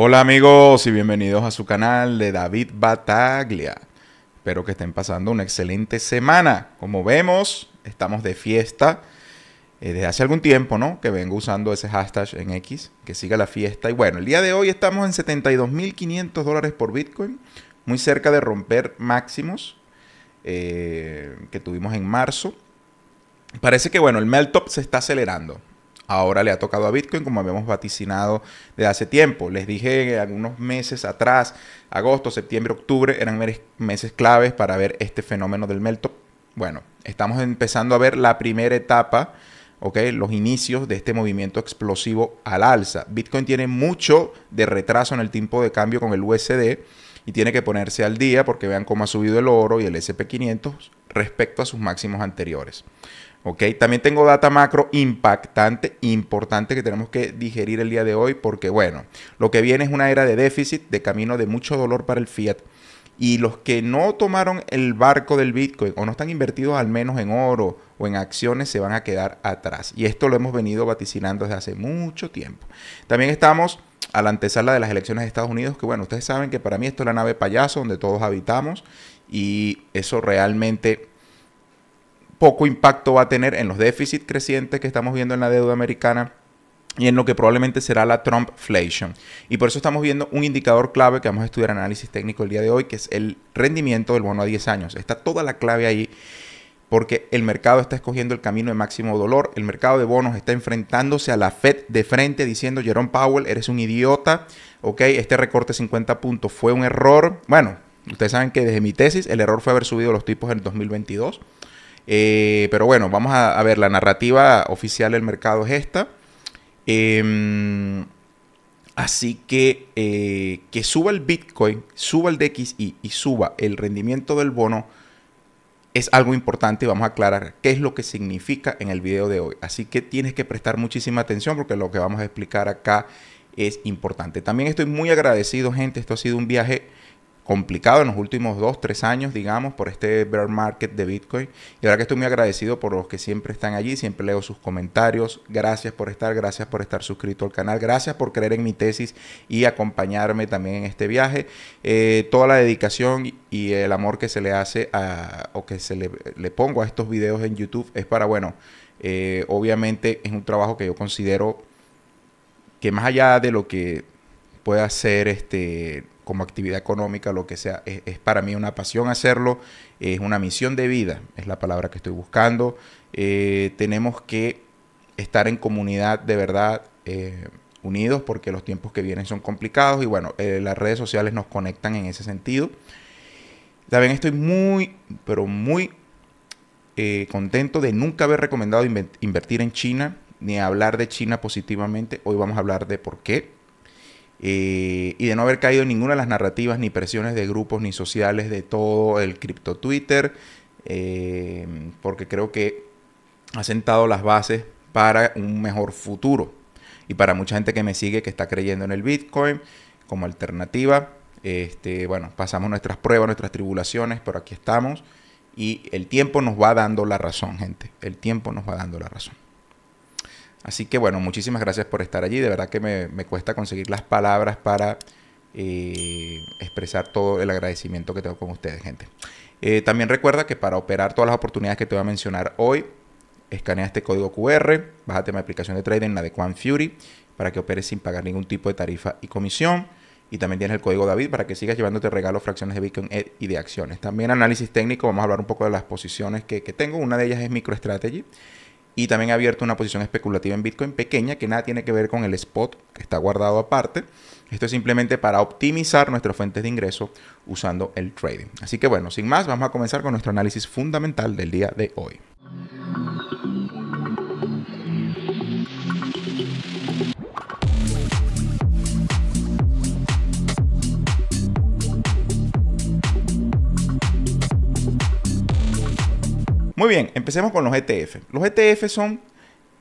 Hola amigos y bienvenidos a su canal de David Bataglia. Espero que estén pasando una excelente semana. Como vemos, estamos de fiesta eh, desde hace algún tiempo, ¿no? Que vengo usando ese hashtag en X, que siga la fiesta. Y bueno, el día de hoy estamos en 72.500 dólares por Bitcoin, muy cerca de romper máximos eh, que tuvimos en marzo. Parece que, bueno, el melt se está acelerando ahora le ha tocado a Bitcoin, como habíamos vaticinado desde hace tiempo. Les dije algunos meses atrás, agosto, septiembre, octubre, eran meses claves para ver este fenómeno del meltop. Bueno, estamos empezando a ver la primera etapa, Los inicios de este movimiento explosivo al alza. Bitcoin tiene mucho de retraso en el tiempo de cambio con el USD y tiene que ponerse al día porque vean cómo ha subido el oro y el SP500 respecto a sus máximos anteriores. ¿ok? También tengo data macro impactante, importante que tenemos que digerir el día de hoy porque, bueno, lo que viene es una era de déficit, de camino de mucho dolor para el fiat. Y los que no tomaron el barco del Bitcoin o no están invertidos al menos en oro o en acciones se van a quedar atrás. Y esto lo hemos venido vaticinando desde hace mucho tiempo. También estamos a la antesala de las elecciones de Estados Unidos, que bueno, ustedes saben que para mí esto es la nave payaso donde todos habitamos y eso realmente poco impacto va a tener en los déficits crecientes que estamos viendo en la deuda americana y en lo que probablemente será la Trumpflation. Y por eso estamos viendo un indicador clave que vamos a estudiar en análisis técnico el día de hoy, que es el rendimiento del bono a 10 años. Está toda la clave ahí porque el mercado está escogiendo el camino de máximo dolor, el mercado de bonos está enfrentándose a la Fed de frente diciendo, Jerome Powell, eres un idiota, ok, este recorte de 50 puntos fue un error. Bueno, ustedes saben que desde mi tesis el error fue haber subido los tipos en el 2022. Eh, pero bueno, vamos a, ver, la narrativa oficial del mercado es esta. Em, así que eh, que suba el Bitcoin, suba el DXI y suba el rendimiento del bono es algo importante y vamos a aclarar qué es lo que significa en el video de hoy. Así que tienes que prestar muchísima atención porque lo que vamos a explicar acá es importante. También estoy muy agradecido, gente. Esto ha sido un viaje complicado en los últimos dos, tres años, digamos, por este bear market de Bitcoin. Y ahora que estoy muy agradecido por los que siempre están allí, siempre leo sus comentarios. Gracias por estar, gracias por estar suscrito al canal, gracias por creer en mi tesis y acompañarme también en este viaje. Eh, toda la dedicación y el amor que se le hace a, o que se le, pongo a estos videos en YouTube es para, bueno, eh, obviamente es un trabajo que yo considero que más allá de lo que pueda ser este como actividad económica, lo que sea. Es, para mí una pasión hacerlo, es una misión de vida, es la palabra que estoy buscando. Eh, tenemos que estar en comunidad de verdad. Eh, unidos porque los tiempos que vienen son complicados y bueno, eh, las redes sociales nos conectan en ese sentido. También estoy muy, pero muy contento de nunca haber recomendado invertir en China ni hablar de China positivamente. Hoy vamos a hablar de por qué. Eh, y de no haber caído en ninguna de las narrativas ni presiones de grupos ni sociales de todo el cripto Twitter, eh, porque creo que ha sentado las bases para un mejor futuro y para mucha gente que me sigue que está creyendo en el Bitcoin como alternativa. Este, bueno, pasamos nuestras pruebas, nuestras tribulaciones, pero aquí estamos y el tiempo nos va dando la razón, gente. El tiempo nos va dando la razón. Así que bueno, muchísimas gracias por estar allí. De verdad que me, cuesta conseguir las palabras para eh, expresar todo el agradecimiento que tengo con ustedes, gente. Eh, también recuerda que para operar todas las oportunidades que te voy a mencionar hoy, escanea este código QR, bájate mi aplicación de trading, la de Quant Fury, para que operes sin pagar ningún tipo de tarifa y comisión. Y también tienes el código David para que sigas llevándote regalos, fracciones de Bitcoin eh, y de acciones. También análisis técnico, vamos a hablar un poco de las posiciones que, que tengo. Una de ellas es MicroStrategy y también ha abierto una posición especulativa en Bitcoin pequeña que nada tiene que ver con el spot que está guardado aparte. Esto es simplemente para optimizar nuestras fuentes de ingreso usando el trading. Así que bueno, sin más, vamos a comenzar con nuestro análisis fundamental del día de hoy. Muy bien, empecemos con los ETF. Los ETF son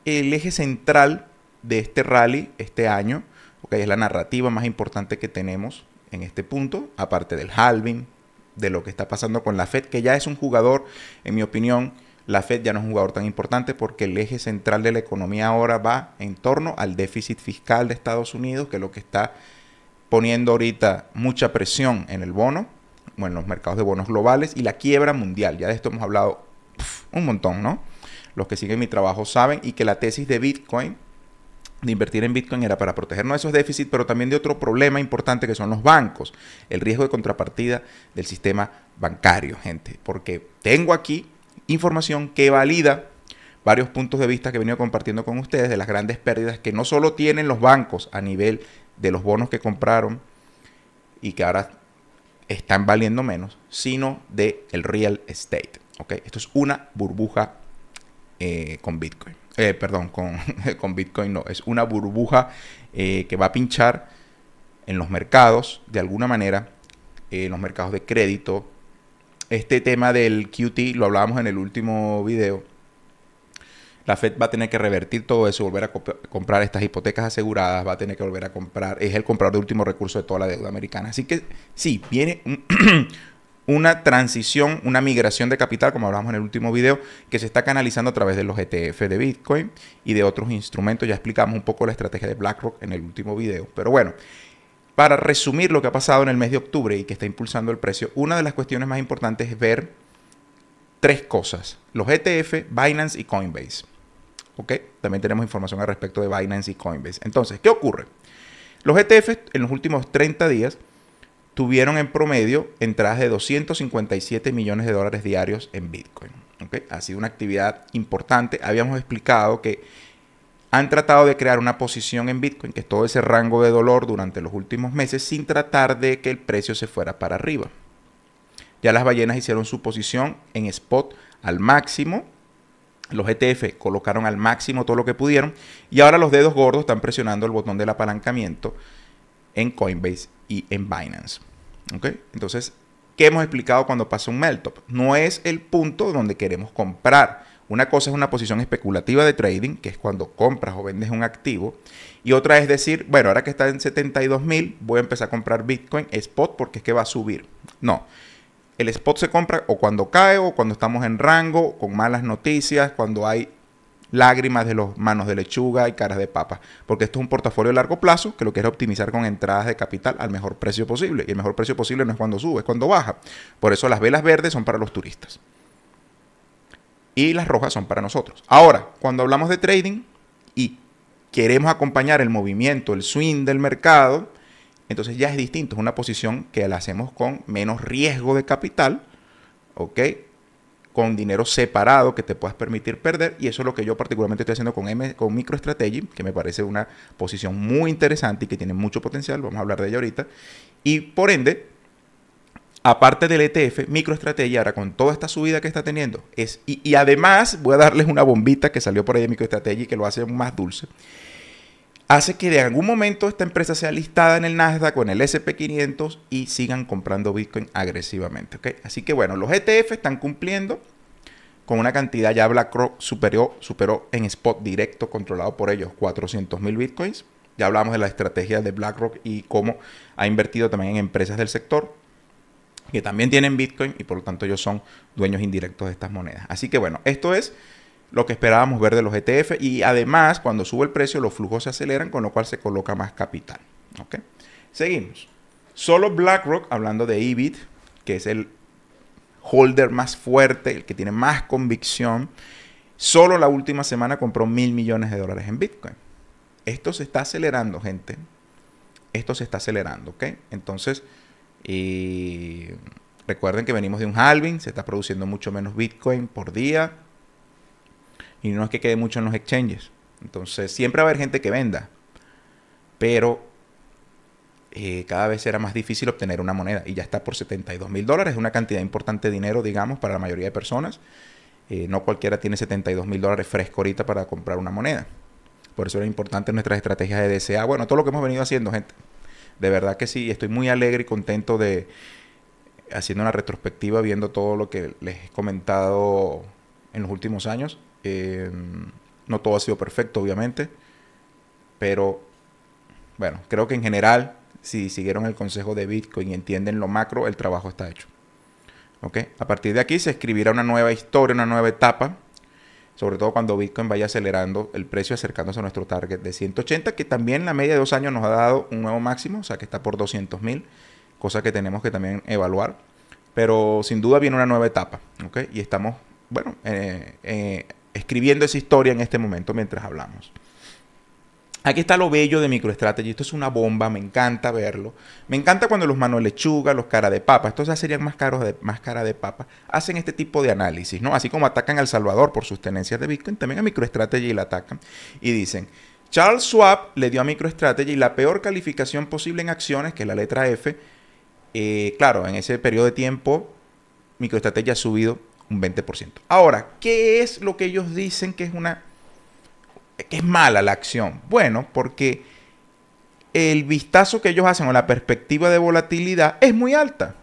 el eje central de este rally este año. Okay, es la narrativa más importante que tenemos en este punto, aparte del halving, de lo que está pasando con la Fed, que ya es un jugador, en mi opinión, la Fed ya no es un jugador tan importante porque el eje central de la economía ahora va en torno al déficit fiscal de Estados Unidos, que es lo que está poniendo ahorita mucha presión en el bono, bueno, en los mercados de bonos globales y la quiebra mundial. Ya de esto hemos hablado un montón, ¿no? Los que siguen mi trabajo saben y que la tesis de Bitcoin, de invertir en Bitcoin, era para protegernos de esos déficits, pero también de otro problema importante que son los bancos, el riesgo de contrapartida del sistema bancario, gente. Porque tengo aquí información que valida varios puntos de vista que he venido compartiendo con ustedes de las grandes pérdidas que no solo tienen los bancos a nivel de los bonos que compraron y que ahora están valiendo menos, sino de el real estate. Esto es una burbuja eh, con Bitcoin. Eh, perdón, con, Bitcoin no. Es una burbuja eh, que va a pinchar en los mercados, de alguna manera, en los mercados de crédito. Este tema del QT lo hablábamos en el último video. La Fed va a tener que revertir todo eso, volver a comprar estas hipotecas aseguradas, va a tener que volver a comprar, es el comprador de último recurso de toda la deuda americana. Así que sí, viene un, una transición, una migración de capital, como hablamos en el último video, que se está canalizando a través de los ETF de Bitcoin y de otros instrumentos. Ya explicamos un poco la estrategia de BlackRock en el último video. Pero bueno, para resumir lo que ha pasado en el mes de octubre y que está impulsando el precio, una de las cuestiones más importantes es ver tres cosas. Los ETF, Binance y Coinbase. ¿Ok? También tenemos información al respecto de Binance y Coinbase. Entonces, ¿qué ocurre? Los ETF en los últimos 30 días tuvieron en promedio entradas de 257 millones de dólares diarios en Bitcoin. Ha sido una actividad importante. Habíamos explicado que han tratado de crear una posición en Bitcoin, que es todo ese rango de dolor durante los últimos meses, sin tratar de que el precio se fuera para arriba. Ya las ballenas hicieron su posición en spot al máximo. Los ETF colocaron al máximo todo lo que pudieron. Y ahora los dedos gordos están presionando el botón del apalancamiento en Coinbase y en Binance. ¿Ok? Entonces, ¿qué hemos explicado cuando pasa un melt top No es el punto donde queremos comprar. Una cosa es una posición especulativa de trading, que es cuando compras o vendes un activo. Y otra es decir, bueno, ahora que está en 72.000, voy a empezar a comprar Bitcoin spot porque es que va a subir. No. El spot se compra o cuando cae o cuando estamos en rango, con malas noticias, cuando hay lágrimas de los manos de lechuga y caras de papa, porque esto es un portafolio de largo plazo que lo que es optimizar con entradas de capital al mejor precio posible. Y el mejor precio posible no es cuando sube, es cuando baja. Por eso las velas verdes son para los turistas. Y las rojas son para nosotros. Ahora, cuando hablamos de trading y queremos acompañar el movimiento, el swing del mercado, entonces ya es distinto, es una posición que la hacemos con menos riesgo de capital, ¿ok? con dinero separado que te puedas permitir perder. Y eso es lo que yo particularmente estoy haciendo con, M, con MicroStrategy, que me parece una posición muy interesante y que tiene mucho potencial. Vamos a hablar de ella ahorita. Y por ende, aparte del ETF, MicroStrategy ahora con toda esta subida que está teniendo, es, y, además voy a darles una bombita que salió por ahí de MicroStrategy que lo hace más dulce hace que de algún momento esta empresa sea listada en el Nasdaq con el SP500 y sigan comprando Bitcoin agresivamente. ¿okay? Así que bueno, los ETF están cumpliendo con una cantidad ya BlackRock superó, superó en spot directo controlado por ellos 400.000 mil bitcoins. Ya hablamos de la estrategia de BlackRock y cómo ha invertido también en empresas del sector que también tienen Bitcoin y por lo tanto ellos son dueños indirectos de estas monedas. Así que bueno, esto es lo que esperábamos ver de los ETF y además cuando sube el precio los flujos se aceleran con lo cual se coloca más capital. Seguimos. Solo BlackRock, hablando de EBIT, que es el holder más fuerte, el que tiene más convicción, solo la última semana compró mil millones de dólares en Bitcoin. Esto se está acelerando, gente. Esto se está acelerando, ¿ok? Entonces, y recuerden que venimos de un halving, se está produciendo mucho menos Bitcoin por día y no es que quede mucho en los exchanges. Entonces, siempre va a haber gente que venda, pero eh, cada vez era más difícil obtener una moneda y ya está por 72 mil dólares, una cantidad importante de dinero, digamos, para la mayoría de personas. Eh, no cualquiera tiene 72 mil dólares fresco ahorita para comprar una moneda. Por eso era importante nuestras estrategias de DCA. Bueno, todo lo que hemos venido haciendo, gente. De verdad que sí, estoy muy alegre y contento de haciendo una retrospectiva, viendo todo lo que les he comentado en los últimos años. Eh, no todo ha sido perfecto, obviamente, pero bueno, creo que en general si siguieron el consejo de Bitcoin y entienden lo macro, el trabajo está hecho. A partir de aquí se escribirá una nueva historia, una nueva etapa, sobre todo cuando Bitcoin vaya acelerando el precio, acercándose a nuestro target de 180, que también la media de dos años nos ha dado un nuevo máximo, o sea que está por 200 mil, cosa que tenemos que también evaluar. Pero sin duda viene una nueva etapa, Y estamos, bueno, eh, eh, escribiendo esa historia en este momento mientras hablamos. Aquí está lo bello de MicroStrategy. Esto es una bomba, me encanta verlo. Me encanta cuando los manos lechuga, los cara de papa, estos ya serían más caros de más cara de papa, hacen este tipo de análisis, ¿no? Así como atacan al Salvador por sus tenencias de Bitcoin, también a MicroStrategy la atacan y dicen, Charles Schwab le dio a MicroStrategy la peor calificación posible en acciones, que es la letra F. Eh, claro, en ese periodo de tiempo, MicroStrategy ha subido un 20%. Ahora, ¿qué es lo que ellos dicen que es una que es mala la acción? Bueno, porque el vistazo que ellos hacen o la perspectiva de volatilidad es muy alta.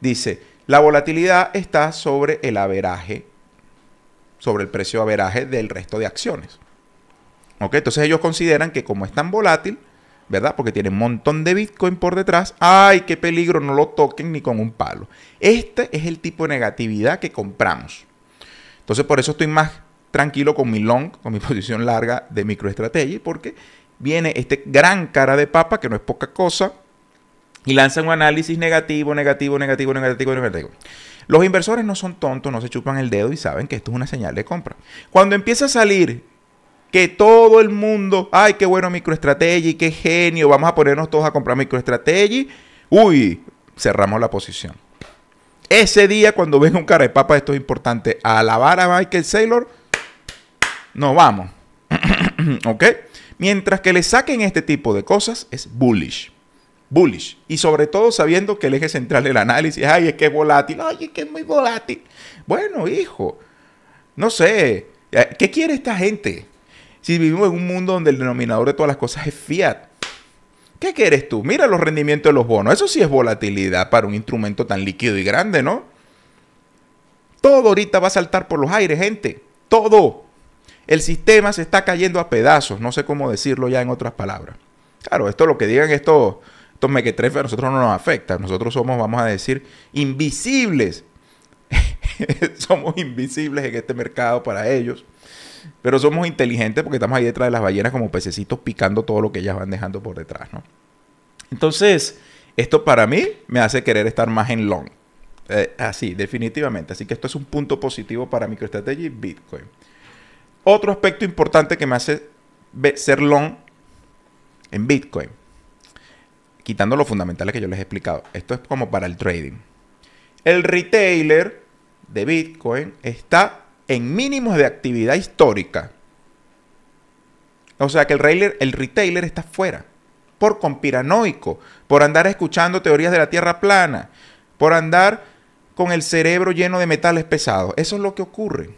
Dice, la volatilidad está sobre el averaje, sobre el precio averaje del resto de acciones. Entonces ellos consideran que como es tan volátil, ¿verdad? Porque tiene un montón de Bitcoin por detrás. ¡Ay, qué peligro! No lo toquen ni con un palo. Este es el tipo de negatividad que compramos. Entonces por eso estoy más tranquilo con mi long, con mi posición larga de microestrategia, porque viene este gran cara de papa, que no es poca cosa, y lanza un análisis negativo, negativo, negativo, negativo, negativo. Los inversores no son tontos, no se chupan el dedo y saben que esto es una señal de compra. Cuando empieza a salir que todo el mundo, ay, qué bueno y qué genio, vamos a ponernos todos a comprar microestrategia. uy, cerramos la posición. Ese día, cuando ven un cara de papa, esto es importante, a alabar a Michael Saylor, no vamos. ¿Ok? Mientras que le saquen este tipo de cosas, es bullish. Bullish. Y sobre todo sabiendo que el eje central del análisis, ay, es que es volátil, ay, es que es muy volátil. Bueno, hijo, no sé, eh, ¿qué quiere esta gente? Si vivimos en un mundo donde el denominador de todas las cosas es fiat. ¿Qué quieres tú? Mira los rendimientos de los bonos. Eso sí es volatilidad para un instrumento tan líquido y grande, ¿no? Todo ahorita va a saltar por los aires, gente. Todo. El sistema se está cayendo a pedazos, no sé cómo decirlo ya en otras palabras. Claro, esto lo que digan estos, estos mequetrefes a nosotros no nos afecta. Nosotros somos, vamos a decir, invisibles. somos invisibles en este mercado para ellos. Pero somos inteligentes porque estamos ahí detrás de las ballenas como pececitos picando todo lo que ellas van dejando por detrás, ¿no? Entonces, esto para mí me hace querer estar más en long. Eh, así, definitivamente. Así que esto es un punto positivo para y Bitcoin. Otro aspecto importante que me hace ser long en Bitcoin, quitando los fundamentales que yo les he explicado, esto es como para el trading. El retailer de Bitcoin está en mínimos de actividad histórica. O sea que el retailer, el retailer está fuera. Por compiranoico. por andar escuchando teorías de la Tierra plana, por andar con el cerebro lleno de metales pesados. Eso es lo que ocurre.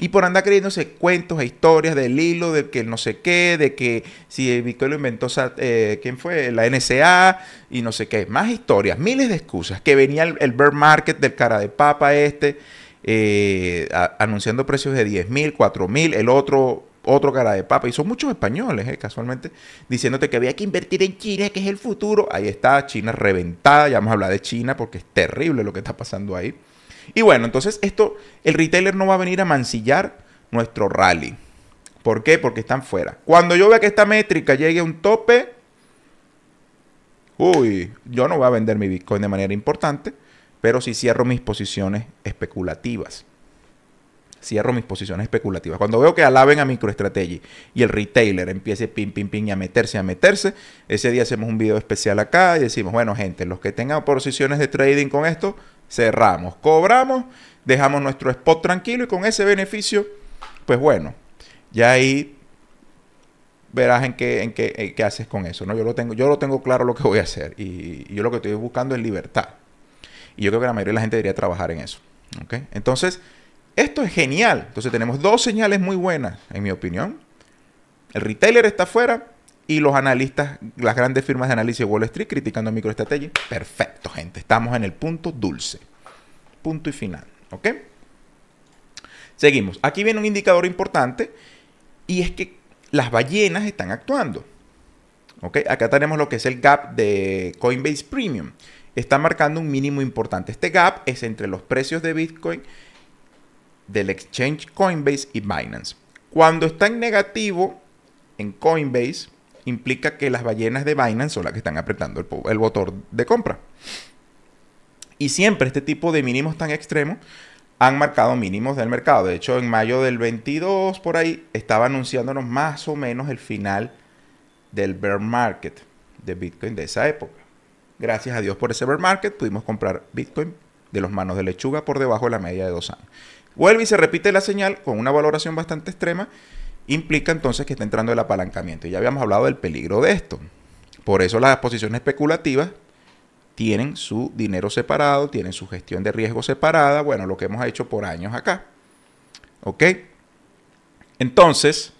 Y por andar creyéndose cuentos e historias del hilo, de que no sé qué, de que si el Bitcoin lo inventó, eh, ¿quién fue? La NSA y no sé qué. Más historias, miles de excusas. Que venía el, bear market del cara de papa este, eh, anunciando precios de 10 mil, 4 mil, el otro otro cara de papa, y son muchos españoles, eh, casualmente, diciéndote que había que invertir en China, que es el futuro. Ahí está, China reventada, ya vamos a hablar de China porque es terrible lo que está pasando ahí. Y bueno, entonces esto, el retailer no va a venir a mancillar nuestro rally. ¿Por qué? Porque están fuera. Cuando yo vea que esta métrica llegue a un tope, uy, yo no voy a vender mi Bitcoin de manera importante, pero sí cierro mis posiciones especulativas. Cierro mis posiciones especulativas. Cuando veo que alaben a MicroStrategy y el retailer empiece pim, pim, pim y a meterse, a meterse, ese día hacemos un video especial acá y decimos, bueno, gente, los que tengan posiciones de trading con esto, cerramos, cobramos, dejamos nuestro spot tranquilo y con ese beneficio, pues bueno, ya ahí verás en qué, en qué, qué haces con eso. ¿no? Yo, lo tengo, yo lo tengo claro lo que voy a hacer y, yo lo que estoy buscando es libertad. Y yo creo que la mayoría de la gente debería trabajar en eso. ¿okay? Entonces, esto es genial. Entonces tenemos dos señales muy buenas, en mi opinión. El retailer está afuera y los analistas, las grandes firmas de análisis de Wall Street criticando a MicroStrategy. Perfecto, gente. Estamos en el punto dulce. Punto y final. ¿Ok? Seguimos. Aquí viene un indicador importante y es que las ballenas están actuando. ¿Ok? Acá tenemos lo que es el gap de Coinbase Premium. Está marcando un mínimo importante. Este gap es entre los precios de Bitcoin del exchange Coinbase y Binance. Cuando está en negativo en Coinbase, implica que las ballenas de Binance son las que están apretando el, botón de compra. Y siempre este tipo de mínimos tan extremos han marcado mínimos del mercado. De hecho, en mayo del 22, por ahí, estaba anunciándonos más o menos el final del bear market de Bitcoin de esa época. Gracias a Dios por ese bear market pudimos comprar Bitcoin de los manos de lechuga por debajo de la media de dos años. Vuelve y se repite la señal con una valoración bastante extrema implica entonces que está entrando el apalancamiento. ya habíamos hablado del peligro de esto. Por eso las posiciones especulativas tienen su dinero separado, tienen su gestión de riesgo separada, bueno, lo que hemos hecho por años acá. ¿Ok? Entonces,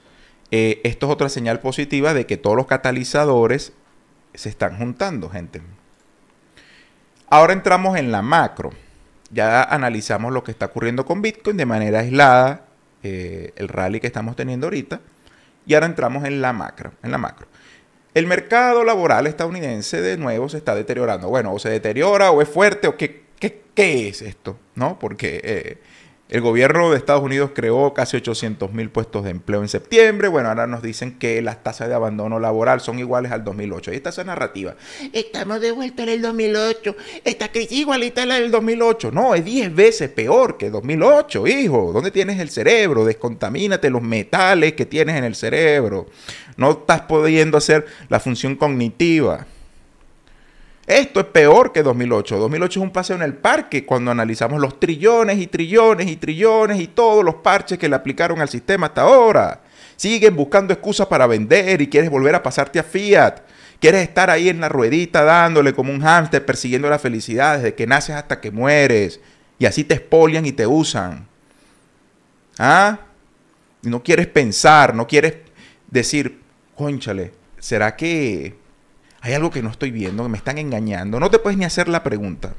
eh, esto es otra señal positiva de que todos los catalizadores se están juntando, gente. Ahora entramos en la macro. Ya analizamos lo que está ocurriendo con Bitcoin de manera aislada eh, el rally que estamos teniendo ahorita. Y ahora entramos en la macro. En la macro. El mercado laboral estadounidense de nuevo se está deteriorando. Bueno, o se deteriora, o es fuerte, o qué, qué, qué es esto, ¿no? Porque eh, el gobierno de Estados Unidos creó casi 800 mil puestos de empleo en septiembre. Bueno, ahora nos dicen que las tasas de abandono laboral son iguales al 2008. Y es esa narrativa. Estamos de vuelta en el 2008. Esta crisis igualita a la del 2008. No, es 10 veces peor que 2008, hijo. ¿Dónde tienes el cerebro? Descontamínate los metales que tienes en el cerebro. No estás pudiendo hacer la función cognitiva. Esto es peor que 2008. 2008 es un paseo en el parque cuando analizamos los trillones y trillones y trillones y todos los parches que le aplicaron al sistema hasta ahora. Siguen buscando excusas para vender y quieres volver a pasarte a Fiat. Quieres estar ahí en la ruedita dándole como un hámster persiguiendo la felicidad desde que naces hasta que mueres. Y así te expolian y te usan. ¿Ah? No quieres pensar, no quieres decir, conchale, ¿será que hay algo que no estoy viendo, que me están engañando. No te puedes ni hacer la pregunta.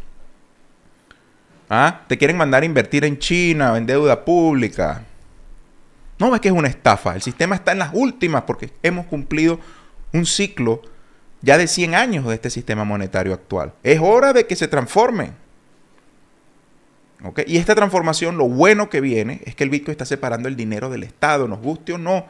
¿Ah? Te quieren mandar a invertir en China, en deuda pública. No es que es una estafa. El sistema está en las últimas porque hemos cumplido un ciclo ya de 100 años de este sistema monetario actual. Es hora de que se transforme. Y esta transformación, lo bueno que viene es que el Bitcoin está separando el dinero del Estado, nos guste o no.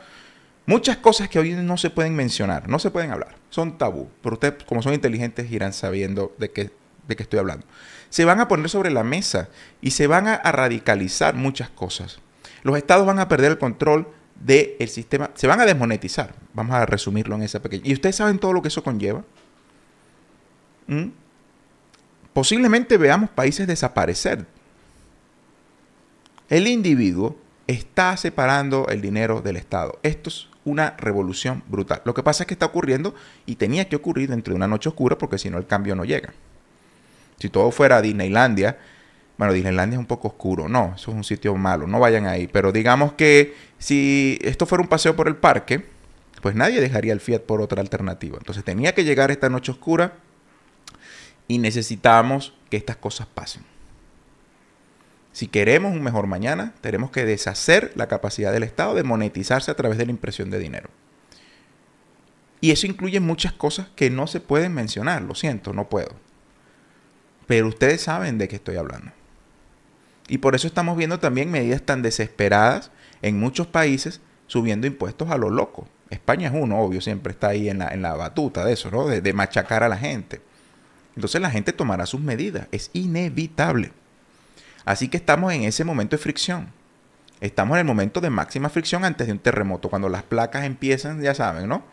Muchas cosas que hoy no se pueden mencionar, no se pueden hablar, son tabú, pero ustedes como son inteligentes irán sabiendo de qué, de qué estoy hablando. Se van a poner sobre la mesa y se van a, radicalizar muchas cosas. Los estados van a perder el control del sistema, se van a desmonetizar, vamos a resumirlo en esa pequeña. ¿Y ustedes saben todo lo que eso conlleva? ¿Mm? Posiblemente veamos países desaparecer. El individuo está separando el dinero del Estado. Estos una revolución brutal. Lo que pasa es que está ocurriendo y tenía que ocurrir dentro de una noche oscura porque si no el cambio no llega. Si todo fuera Disneylandia, bueno, Disneylandia es un poco oscuro, no, eso es un sitio malo, no vayan ahí. Pero digamos que si esto fuera un paseo por el parque, pues nadie dejaría el Fiat por otra alternativa. Entonces tenía que llegar esta noche oscura y necesitamos que estas cosas pasen. Si queremos un mejor mañana, tenemos que deshacer la capacidad del Estado de monetizarse a través de la impresión de dinero. Y eso incluye muchas cosas que no se pueden mencionar, lo siento, no puedo. Pero ustedes saben de qué estoy hablando. Y por eso estamos viendo también medidas tan desesperadas en muchos países subiendo impuestos a lo loco. España es uno, obvio, siempre está ahí en la, batuta de eso, ¿no? De, de machacar a la gente. Entonces la gente tomará sus medidas, es inevitable. Así que estamos en ese momento de fricción. Estamos en el momento de máxima fricción antes de un terremoto, cuando las placas empiezan, ya saben, ¿no?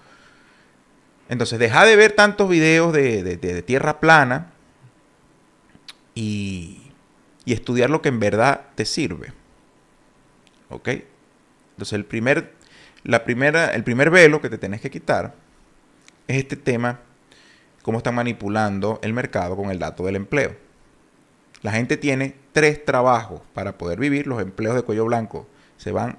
Entonces, deja de ver tantos videos de, tierra plana y, estudiar lo que en verdad te sirve. ¿Ok? Entonces, el primer, la primera, el primer velo que te tienes que quitar es este tema, cómo están manipulando el mercado con el dato del empleo. La gente tiene tres trabajos para poder vivir, los empleos de cuello blanco se van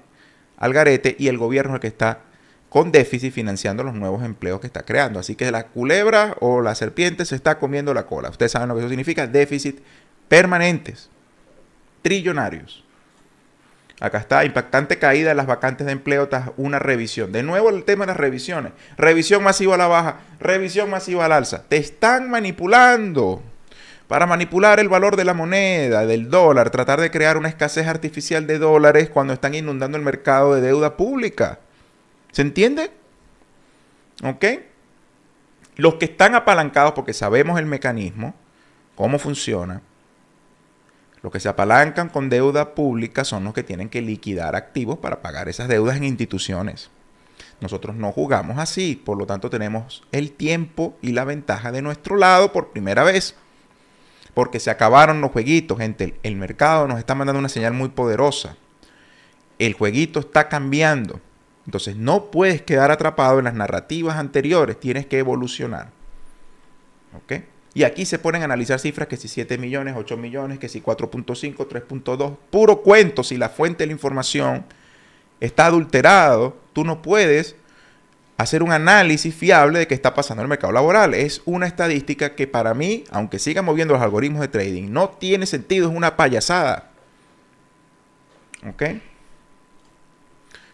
al garete y el gobierno es el que está con déficit financiando los nuevos empleos que está creando. Así que la culebra o la serpiente se está comiendo la cola. Ustedes saben lo que eso significa, déficit permanentes, trillonarios. Acá está, impactante caída de las vacantes de empleo tras una revisión. De nuevo el tema de las revisiones. Revisión masiva a la baja, revisión masiva al alza. Te están manipulando para manipular el valor de la moneda, del dólar, tratar de crear una escasez artificial de dólares cuando están inundando el mercado de deuda pública. ¿Se entiende? ¿Ok? Los que están apalancados, porque sabemos el mecanismo, cómo funciona, los que se apalancan con deuda pública son los que tienen que liquidar activos para pagar esas deudas en instituciones. Nosotros no jugamos así, por lo tanto tenemos el tiempo y la ventaja de nuestro lado por primera vez porque se acabaron los jueguitos, gente. El, mercado nos está mandando una señal muy poderosa. El jueguito está cambiando. Entonces no puedes quedar atrapado en las narrativas anteriores, tienes que evolucionar. ¿Ok? Y aquí se ponen a analizar cifras que si 7 millones, 8 millones, que si 4.5, 3.2, puro cuento, si la fuente de la información está adulterado, tú no puedes hacer un análisis fiable de qué está pasando en el mercado laboral. Es una estadística que para mí, aunque siga moviendo los algoritmos de trading, no tiene sentido, es una payasada. ¿Ok?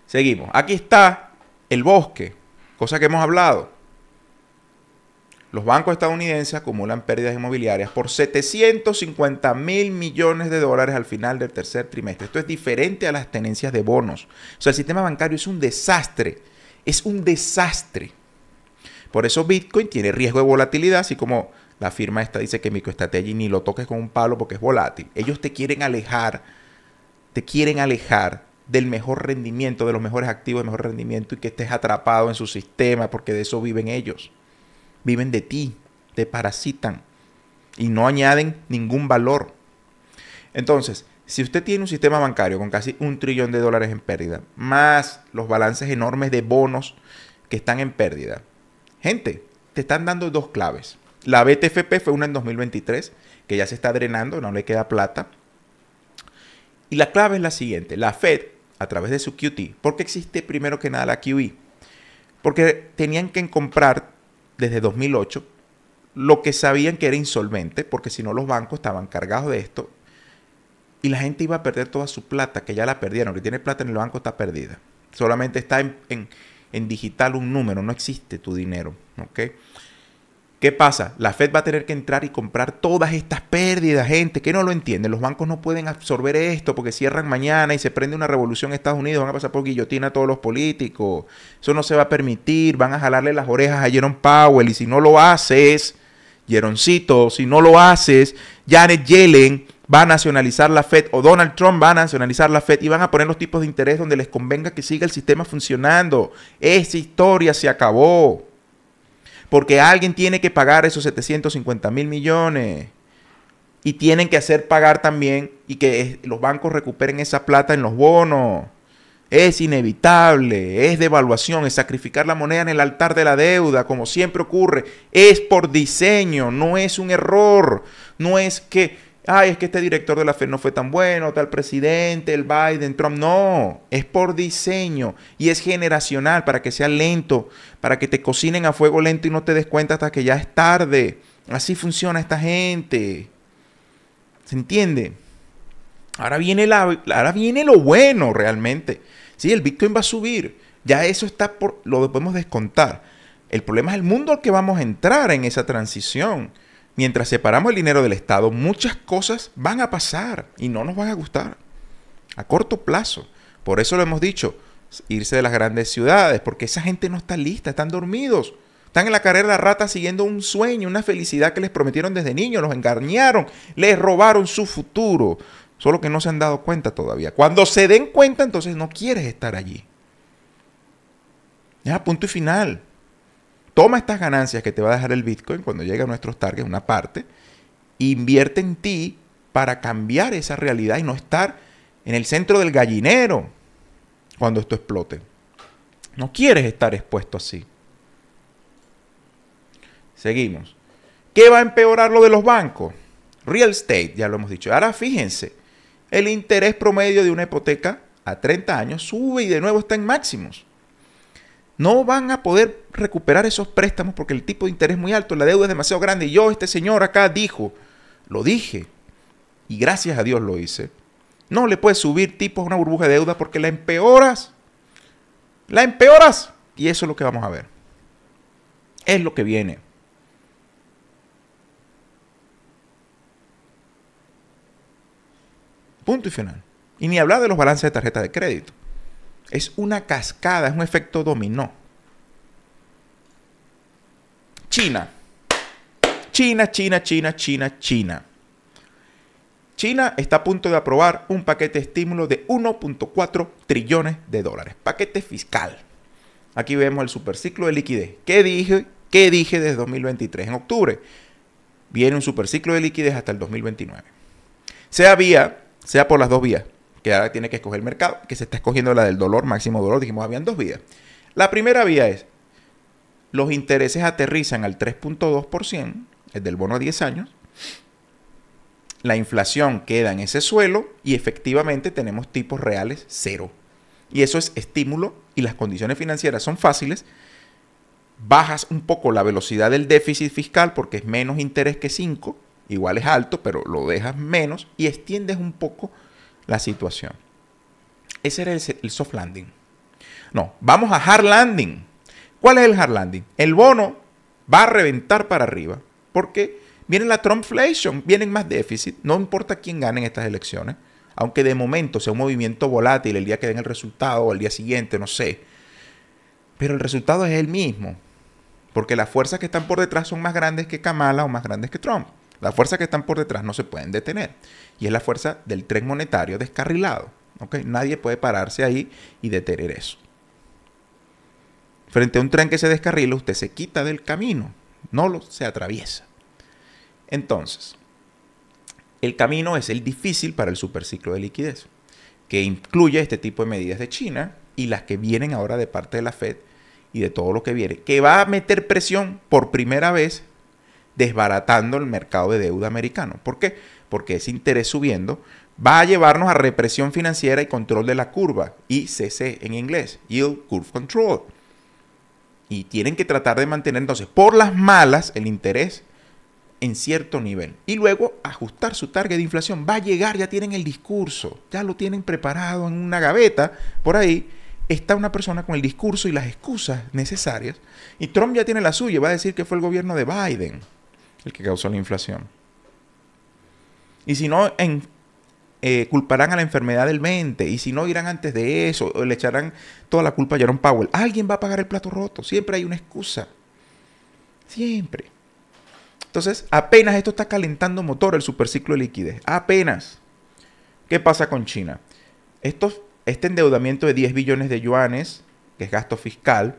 Seguimos. Aquí está el bosque, cosa que hemos hablado. Los bancos estadounidenses acumulan pérdidas inmobiliarias por 750 mil millones de dólares al final del tercer trimestre. Esto es diferente a las tenencias de bonos. O sea, el sistema bancario es un desastre es un desastre. Por eso Bitcoin tiene riesgo de volatilidad, así como la firma esta dice que MicroStrategy ni lo toques con un palo porque es volátil. Ellos te quieren alejar, te quieren alejar del mejor rendimiento, de los mejores activos, de mejor rendimiento y que estés atrapado en su sistema porque de eso viven ellos. Viven de ti, te parasitan y no añaden ningún valor. Entonces, si usted tiene un sistema bancario con casi un trillón de dólares en pérdida, más los balances enormes de bonos que están en pérdida, gente, te están dando dos claves. La BTFP fue una en 2023, que ya se está drenando, no le queda plata. Y la clave es la siguiente, la Fed, a través de su QT, porque existe primero que nada la QE? Porque tenían que comprar desde 2008 lo que sabían que era insolvente, porque si no los bancos estaban cargados de esto y la gente iba a perder toda su plata, que ya la perdieron. Que tiene plata en el banco está perdida. Solamente está en, en, digital un número, no existe tu dinero. ¿Qué pasa? La Fed va a tener que entrar y comprar todas estas pérdidas, gente, que no lo entienden. Los bancos no pueden absorber esto porque cierran mañana y se prende una revolución en Estados Unidos, van a pasar por guillotina a todos los políticos. Eso no se va a permitir, van a jalarle las orejas a Jerome Powell y si no lo haces, Jeroncito, si no lo haces, Janet Yellen, va a nacionalizar la Fed o Donald Trump va a nacionalizar la Fed y van a poner los tipos de interés donde les convenga que siga el sistema funcionando. Esa historia se acabó. Porque alguien tiene que pagar esos 750 mil millones. Y tienen que hacer pagar también y que los bancos recuperen esa plata en los bonos. Es inevitable, es devaluación, es sacrificar la moneda en el altar de la deuda, como siempre ocurre. Es por diseño, no es un error. No es que ay, es que este director de la Fed no fue tan bueno, tal presidente, el Biden, Trump. No, es por diseño y es generacional para que sea lento, para que te cocinen a fuego lento y no te des cuenta hasta que ya es tarde. Así funciona esta gente. ¿Se entiende? Ahora viene, la, ahora viene lo bueno realmente. Sí, el Bitcoin va a subir. Ya eso está por, lo podemos descontar. El problema es el mundo al que vamos a entrar en esa transición mientras separamos el dinero del Estado, muchas cosas van a pasar y no nos van a gustar a corto plazo. Por eso lo hemos dicho, irse de las grandes ciudades, porque esa gente no está lista, están dormidos. Están en la carrera de la rata siguiendo un sueño, una felicidad que les prometieron desde niños, los engañaron, les robaron su futuro. Solo que no se han dado cuenta todavía. Cuando se den cuenta, entonces no quieres estar allí. Ya, punto y final toma estas ganancias que te va a dejar el Bitcoin cuando llegue a nuestros targets, una parte, e invierte en ti para cambiar esa realidad y no estar en el centro del gallinero cuando esto explote. No quieres estar expuesto así. Seguimos. ¿Qué va a empeorar lo de los bancos? Real estate, ya lo hemos dicho. Ahora fíjense, el interés promedio de una hipoteca a 30 años sube y de nuevo está en máximos no van a poder recuperar esos préstamos porque el tipo de interés es muy alto, la deuda es demasiado grande. Y yo, este señor acá dijo, lo dije, y gracias a Dios lo hice. No le puedes subir tipos a una burbuja de deuda porque la empeoras. La empeoras. Y eso es lo que vamos a ver. Es lo que viene. Punto y final. Y ni hablar de los balances de tarjeta de crédito. Es una cascada, es un efecto dominó. China. China, China, China, China, China. China está a punto de aprobar un paquete de estímulo de 1.4 trillones de dólares. Paquete fiscal. Aquí vemos el superciclo de liquidez. ¿Qué dije? ¿Qué dije desde 2023? En octubre viene un superciclo de liquidez hasta el 2029. Sea vía, sea por las dos vías, que ahora tiene que escoger el mercado, que se está escogiendo la del dolor, máximo dolor. Dijimos, habían dos vías. La primera vía es, los intereses aterrizan al 3.2%, el del bono a 10 años, la inflación queda en ese suelo y efectivamente tenemos tipos reales cero. Y eso es estímulo y las condiciones financieras son fáciles. Bajas un poco la velocidad del déficit fiscal porque es menos interés que 5, igual es alto, pero lo dejas menos y extiendes un poco la situación. Ese era el, soft landing. No, vamos a hard landing. ¿Cuál es el hard landing? El bono va a reventar para arriba porque viene la Trumpflation, vienen más déficit, no importa quién gane en estas elecciones, aunque de momento sea un movimiento volátil el día que den el resultado o el día siguiente, no sé. Pero el resultado es el mismo, porque las fuerzas que están por detrás son más grandes que Kamala o más grandes que Trump. Las fuerzas que están por detrás no se pueden detener. Y es la fuerza del tren monetario descarrilado. Nadie puede pararse ahí y detener eso. Frente a un tren que se descarrila, usted se quita del camino, no lo, se atraviesa. Entonces, el camino es el difícil para el superciclo de liquidez, que incluye este tipo de medidas de China y las que vienen ahora de parte de la Fed y de todo lo que viene, que va a meter presión por primera vez desbaratando el mercado de deuda americano. ¿Por qué? Porque ese interés subiendo va a llevarnos a represión financiera y control de la curva, ICC en inglés, Yield Curve Control. Y tienen que tratar de mantener entonces por las malas el interés en cierto nivel. Y luego ajustar su target de inflación. Va a llegar, ya tienen el discurso, ya lo tienen preparado en una gaveta. Por ahí está una persona con el discurso y las excusas necesarias. Y Trump ya tiene la suya, va a decir que fue el gobierno de Biden el que causó la inflación. Y si no, eh, culparán a la enfermedad del mente. Y si no, irán antes de eso, le echarán toda la culpa a Jerome Powell. Alguien va a pagar el plato roto. Siempre hay una excusa. Siempre. Entonces, apenas esto está calentando motor el superciclo de liquidez. Apenas. ¿Qué pasa con China? este endeudamiento de 10 billones de yuanes, que es gasto fiscal,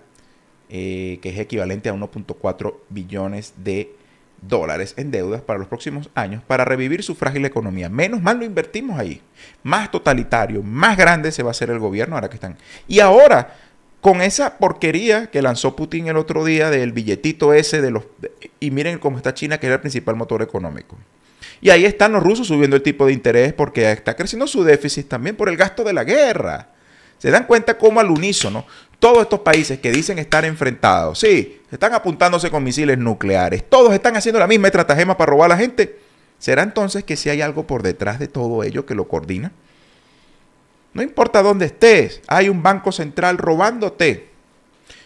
eh, que es equivalente a 1.4 billones de dólares en deudas para los próximos años para revivir su frágil economía. Menos mal lo invertimos ahí. Más totalitario, más grande se va a hacer el gobierno ahora que están. Y ahora, con esa porquería que lanzó Putin el otro día del billetito ese de los... Y miren cómo está China, que era el principal motor económico. Y ahí están los rusos subiendo el tipo de interés porque está creciendo su déficit también por el gasto de la guerra. Se dan cuenta cómo al unísono todos estos países que dicen estar enfrentados, sí, están apuntándose con misiles nucleares, todos están haciendo la misma estratagema para robar a la gente, ¿será entonces que si hay algo por detrás de todo ello que lo coordina? No importa dónde estés, hay un banco central robándote.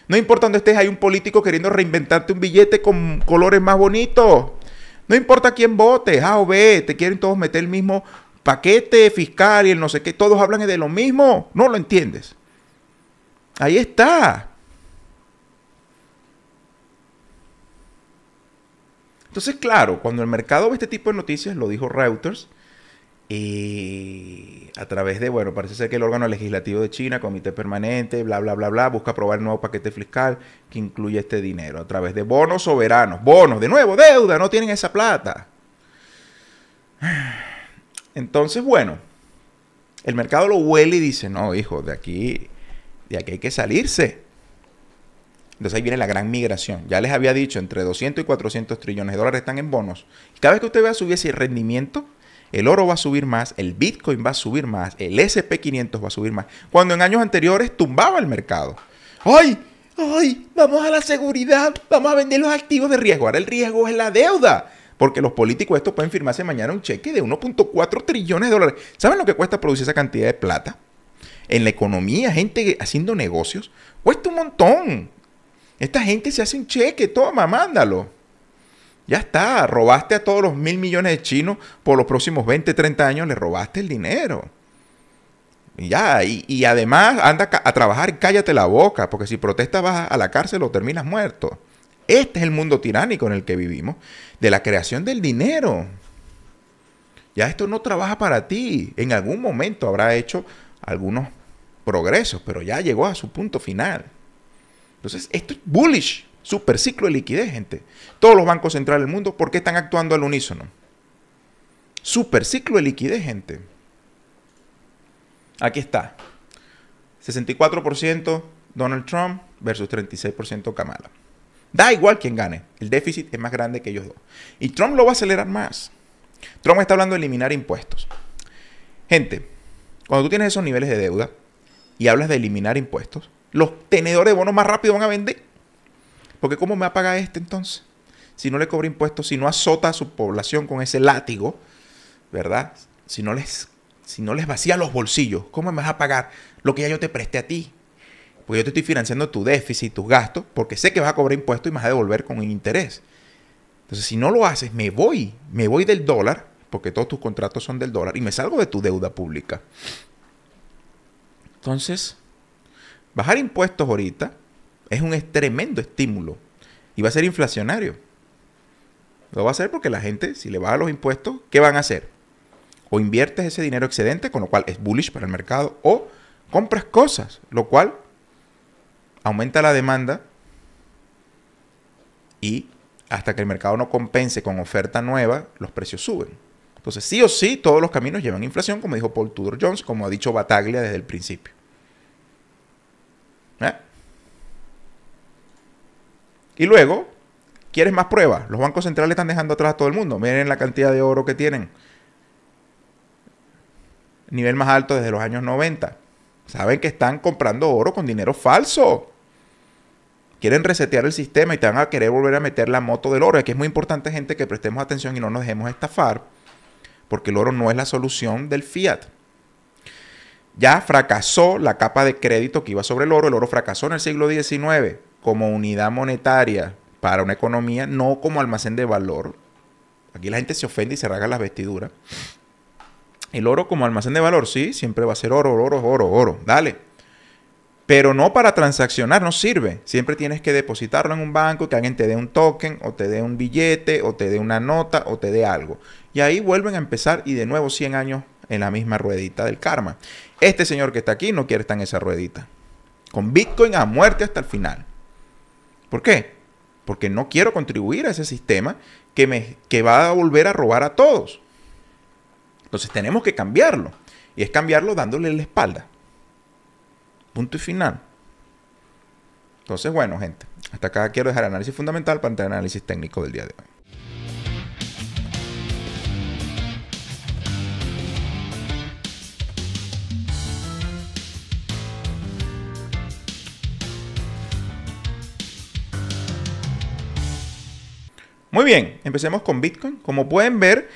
No importa dónde estés, hay un político queriendo reinventarte un billete con colores más bonitos. No importa quién vote, A o B, te quieren todos meter el mismo paquete fiscal y el no sé qué, todos hablan de lo mismo. No lo entiendes. Ahí está. Entonces, claro, cuando el mercado ve este tipo de noticias, lo dijo Reuters, y a través de, bueno, parece ser que el órgano legislativo de China, comité permanente, bla, bla, bla, bla, busca aprobar un nuevo paquete fiscal que incluye este dinero a través de bonos soberanos. Bonos, de nuevo, deuda, no tienen esa plata. Entonces, bueno, el mercado lo huele y dice, no, hijo, de aquí de aquí hay que salirse. Entonces ahí viene la gran migración. Ya les había dicho, entre 200 y 400 trillones de dólares están en bonos. cada vez que usted vea subir ese rendimiento, el oro va a subir más, el Bitcoin va a subir más, el SP500 va a subir más. Cuando en años anteriores tumbaba el mercado. ¡Ay! ¡Ay! Vamos a la seguridad, vamos a vender los activos de riesgo. Ahora el riesgo es la deuda. Porque los políticos estos pueden firmarse mañana un cheque de 1.4 trillones de dólares. ¿Saben lo que cuesta producir esa cantidad de plata? En la economía, gente haciendo negocios, cuesta un montón. Esta gente se hace un cheque, toma, mándalo. Ya está, robaste a todos los mil millones de chinos por los próximos 20, 30 años, le robaste el dinero. Ya, y, además anda a trabajar, cállate la boca, porque si protestas vas a la cárcel o terminas muerto. Este es el mundo tiránico en el que vivimos, de la creación del dinero. Ya esto no trabaja para ti. En algún momento habrá hecho algunos progresos, pero ya llegó a su punto final. Entonces, esto es bullish, super ciclo de liquidez, gente. Todos los bancos centrales del mundo, ¿por qué están actuando al unísono? Super ciclo de liquidez, gente. Aquí está. 64% Donald Trump versus 36% Kamala. Da igual quien gane. El déficit es más grande que ellos dos. Y Trump lo va a acelerar más. Trump está hablando de eliminar impuestos. Gente, cuando tú tienes esos niveles de deuda y hablas de eliminar impuestos, los tenedores de bonos más rápido van a vender. Porque ¿cómo me va a pagar este entonces? Si no le cobra impuestos, si no azota a su población con ese látigo, ¿verdad? Si no les, si no les vacía los bolsillos, ¿cómo me vas a pagar lo que ya yo te presté a ti? Porque yo te estoy financiando tu déficit, tus gastos, porque sé que vas a cobrar impuestos y me vas a devolver con interés. Entonces, si no lo haces, me voy, me voy del dólar porque todos tus contratos son del dólar, y me salgo de tu deuda pública. Entonces, bajar impuestos ahorita es un tremendo estímulo y va a ser inflacionario. Lo va a ser porque la gente, si le baja los impuestos, ¿qué van a hacer? O inviertes ese dinero excedente, con lo cual es bullish para el mercado, o compras cosas, lo cual aumenta la demanda y hasta que el mercado no compense con oferta nueva, los precios suben. Entonces, sí o sí, todos los caminos llevan inflación, como dijo Paul Tudor Jones, como ha dicho Bataglia desde el principio. ¿Eh? Y luego, ¿quieres más pruebas? Los bancos centrales están dejando atrás a todo el mundo. Miren la cantidad de oro que tienen. Nivel más alto desde los años 90. Saben que están comprando oro con dinero falso. Quieren resetear el sistema y te van a querer volver a meter la moto del oro. que es muy importante, gente, que prestemos atención y no nos dejemos estafar porque el oro no es la solución del fiat. Ya fracasó la capa de crédito que iba sobre el oro. El oro fracasó en el siglo XIX como unidad monetaria para una economía, no como almacén de valor. Aquí la gente se ofende y se raga las vestiduras. El oro como almacén de valor, sí, siempre va a ser oro, oro, oro, oro. Dale, pero no para transaccionar, no sirve. Siempre tienes que depositarlo en un banco, que alguien te dé un token o te dé un billete o te dé una nota o te dé algo. Y ahí vuelven a empezar y de nuevo 100 años en la misma ruedita del karma. Este señor que está aquí no quiere estar en esa ruedita. Con Bitcoin a muerte hasta el final. ¿Por qué? Porque no quiero contribuir a ese sistema que, me, que va a volver a robar a todos. Entonces tenemos que cambiarlo. Y es cambiarlo dándole la espalda. Punto y final. Entonces, bueno, gente, hasta acá quiero dejar análisis fundamental para entrar en análisis técnico del día de hoy. Muy bien, empecemos con Bitcoin. Como pueden ver,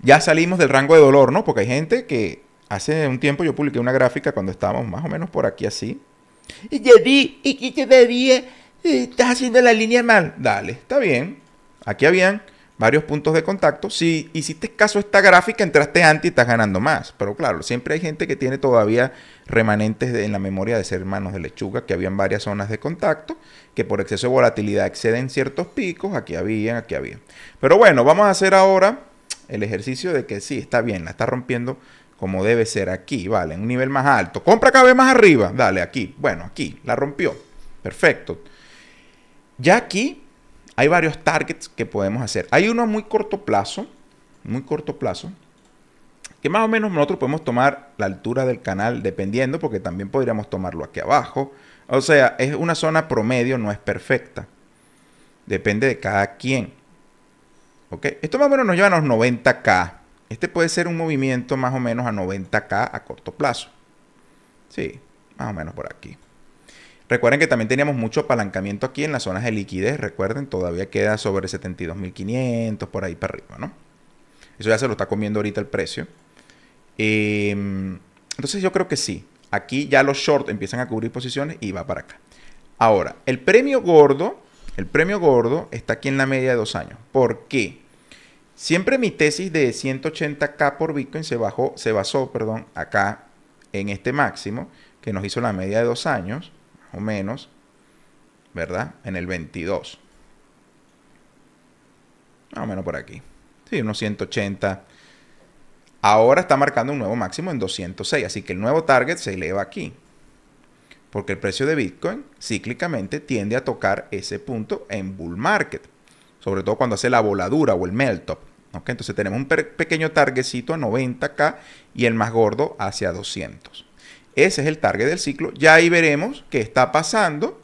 ya salimos del rango de dolor, ¿no? Porque hay gente que hace un tiempo yo publiqué una gráfica cuando estábamos más o menos por aquí así. Y te vi, y que te eh, estás haciendo la línea mal. Dale, está bien. Aquí habían varios puntos de contacto. Si hiciste caso esta gráfica, entraste antes y estás ganando más. Pero claro, siempre hay gente que tiene todavía remanentes en la memoria de ser manos de lechuga, que habían varias zonas de contacto, que por exceso de volatilidad exceden ciertos picos. Aquí habían, aquí había. Pero bueno, vamos a hacer ahora el ejercicio de que sí, está bien, la está rompiendo como debe ser aquí, vale, en un nivel más alto. Compra cada vez más arriba, dale, aquí. Bueno, aquí, la rompió. Perfecto. Ya aquí hay varios targets que podemos hacer. Hay uno a muy corto plazo, muy corto plazo, que más o menos nosotros podemos tomar la altura del canal dependiendo, porque también podríamos tomarlo aquí abajo. O sea, es una zona promedio, no es perfecta. Depende de cada quien. ¿Ok? Esto más o menos nos lleva a los 90K. Este puede ser un movimiento más o menos a 90K a corto plazo. Sí, más o menos por aquí. Recuerden que también teníamos mucho apalancamiento aquí en las zonas de liquidez. Recuerden, todavía queda sobre 72.500, por ahí para arriba, ¿no? Eso ya se lo está comiendo ahorita el precio. Em, entonces yo creo que sí. Aquí ya los short empiezan a cubrir posiciones y va para acá. Ahora, el premio gordo, el premio gordo está aquí en la media de dos años. ¿Por qué? Siempre mi tesis de 180k por Bitcoin se, bajó, se basó perdón, acá en este máximo que nos hizo la media de dos años o menos, ¿verdad? En el 22. Más o menos por aquí. Sí, unos 180. Ahora está marcando un nuevo máximo en 206, así que el nuevo target se eleva aquí. Porque el precio de Bitcoin cíclicamente tiende a tocar ese punto en bull market, sobre todo cuando hace la voladura o el melt top. Entonces tenemos un pequeño targetcito a 90k y el más gordo hacia 200. Ese es el target del ciclo. Ya ahí veremos qué está pasando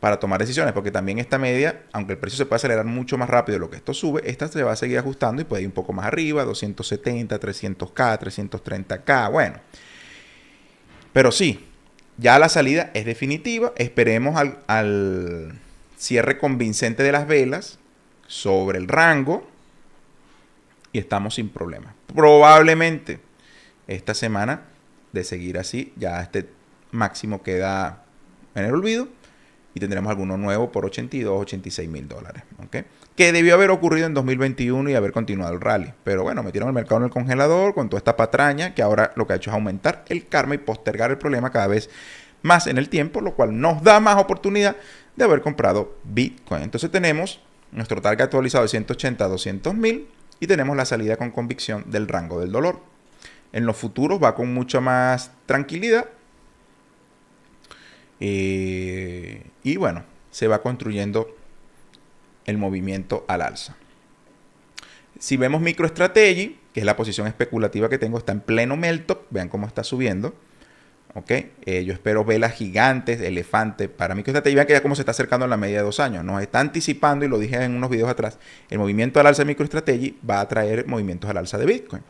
para tomar decisiones, porque también esta media, aunque el precio se puede acelerar mucho más rápido de lo que esto sube, esta se va a seguir ajustando y puede ir un poco más arriba, 270, 300K, 330K, bueno. Pero sí, ya la salida es definitiva, esperemos al, al cierre convincente de las velas sobre el rango y estamos sin problema. Probablemente esta semana de seguir así, ya este máximo queda en el olvido y tendremos alguno nuevo por 82, 86 mil dólares. ¿okay? Que debió haber ocurrido en 2021 y haber continuado el rally. Pero bueno, metieron el mercado en el congelador con toda esta patraña que ahora lo que ha hecho es aumentar el karma y postergar el problema cada vez más en el tiempo, lo cual nos da más oportunidad de haber comprado Bitcoin. Entonces tenemos nuestro target actualizado de 180 a 200 mil y tenemos la salida con convicción del rango del dolor en los futuros va con mucha más tranquilidad. Eh, y bueno, se va construyendo el movimiento al alza. Si vemos MicroStrategy, que es la posición especulativa que tengo, está en pleno meltop. Vean cómo está subiendo. ¿Ok? Eh, yo espero velas gigantes, elefante. Para MicroStrategy, vean que ya como se está acercando a la media de dos años. Nos está anticipando, y lo dije en unos videos atrás, el movimiento al alza de MicroStrategy va a traer movimientos al alza de Bitcoin.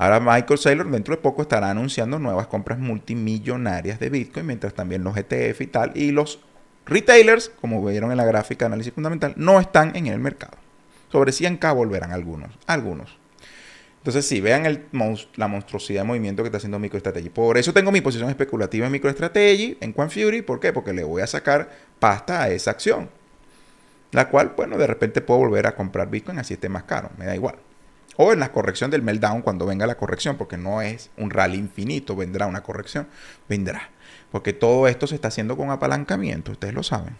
Ahora Michael Saylor dentro de poco estará anunciando nuevas compras multimillonarias de Bitcoin, mientras también los ETF y tal, y los retailers, como vieron en la gráfica de análisis fundamental, no están en el mercado. Sobre 100K volverán algunos, algunos. Entonces, sí, vean el la monstruosidad de movimiento que está haciendo MicroStrategy. Por eso tengo mi posición especulativa en MicroStrategy, en Fury. ¿Por qué? Porque le voy a sacar pasta a esa acción. La cual, bueno, de repente puedo volver a comprar Bitcoin así esté más caro. Me da igual. O en la corrección del meltdown cuando venga la corrección, porque no es un rally infinito, vendrá una corrección, vendrá. Porque todo esto se está haciendo con apalancamiento, ustedes lo saben.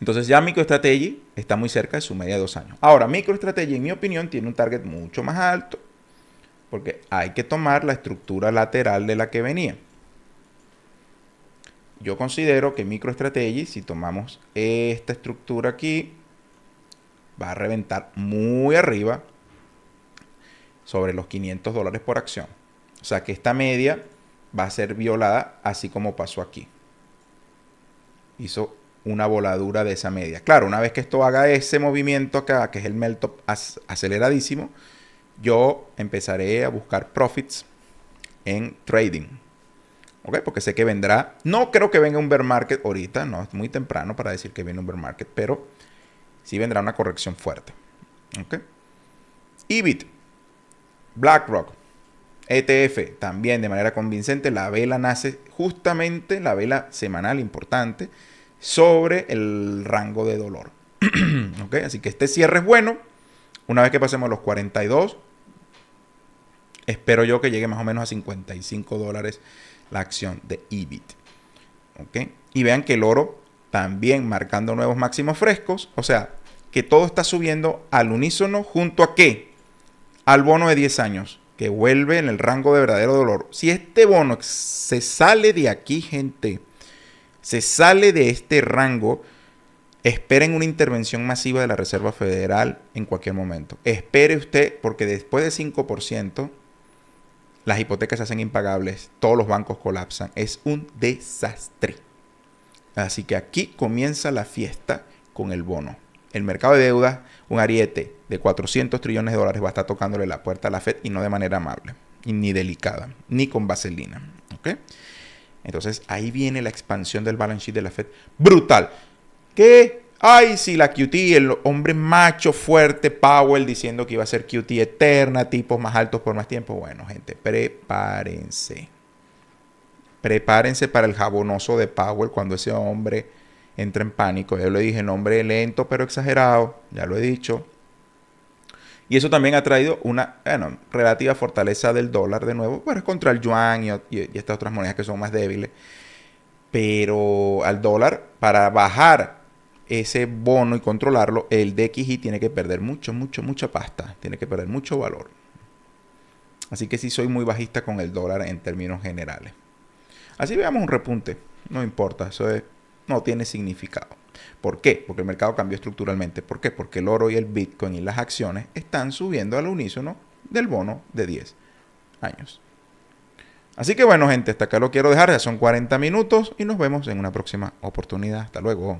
Entonces ya MicroStrategy está muy cerca de su media de dos años. Ahora, MicroStrategy, en mi opinión, tiene un target mucho más alto, porque hay que tomar la estructura lateral de la que venía. Yo considero que MicroStrategy, si tomamos esta estructura aquí, va a reventar muy arriba sobre los 500 dólares por acción. O sea que esta media va a ser violada así como pasó aquí. Hizo una voladura de esa media. Claro, una vez que esto haga ese movimiento acá, que es el melt up aceleradísimo, yo empezaré a buscar profits en trading. ¿Ok? Porque sé que vendrá. No creo que venga un bear market ahorita, no, es muy temprano para decir que viene un bear market, pero si vendrá una corrección fuerte. ¿Ok? EBIT, BlackRock, ETF, también de manera convincente, la vela nace justamente, la vela semanal importante, sobre el rango de dolor. ¿Ok? Así que este cierre es bueno. Una vez que pasemos los 42, espero yo que llegue más o menos a 55 dólares la acción de EBIT. ¿Ok? Y vean que el oro también marcando nuevos máximos frescos, o sea, que todo está subiendo al unísono junto a qué? Al bono de 10 años, que vuelve en el rango de verdadero dolor. Si este bono se sale de aquí, gente, se sale de este rango, esperen una intervención masiva de la Reserva Federal en cualquier momento. Espere usted, porque después de 5%, las hipotecas se hacen impagables, todos los bancos colapsan. Es un desastre. Así que aquí comienza la fiesta con el bono. El mercado de deuda, un ariete de 400 trillones de dólares va a estar tocándole la puerta a la Fed y no de manera amable, ni delicada, ni con vaselina. Entonces ahí viene la expansión del balance sheet de la Fed. Brutal. ¿Qué? Ay, sí, la QT, el hombre macho fuerte, Powell, diciendo que iba a ser QT eterna, tipos más altos por más tiempo. Bueno, gente, prepárense prepárense para el jabonoso de Powell cuando ese hombre entra en pánico. Yo le dije, nombre lento pero exagerado, ya lo he dicho. Y eso también ha traído una relativa fortaleza del dólar de nuevo, bueno, es contra el yuan y, estas otras monedas que son más débiles. Pero al dólar, para bajar ese bono y controlarlo, el DXY tiene que perder mucho, mucho, mucha pasta. Tiene que perder mucho valor. Así que sí soy muy bajista con el dólar en términos generales. Así veamos un repunte, no importa, eso no tiene significado. ¿Por qué? Porque el mercado cambió estructuralmente. ¿Por qué? Porque el oro y el Bitcoin y las acciones están subiendo al unísono del bono de 10 años. Así que bueno, gente, hasta acá lo quiero dejar. Ya son 40 minutos y nos vemos en una próxima oportunidad. Hasta luego.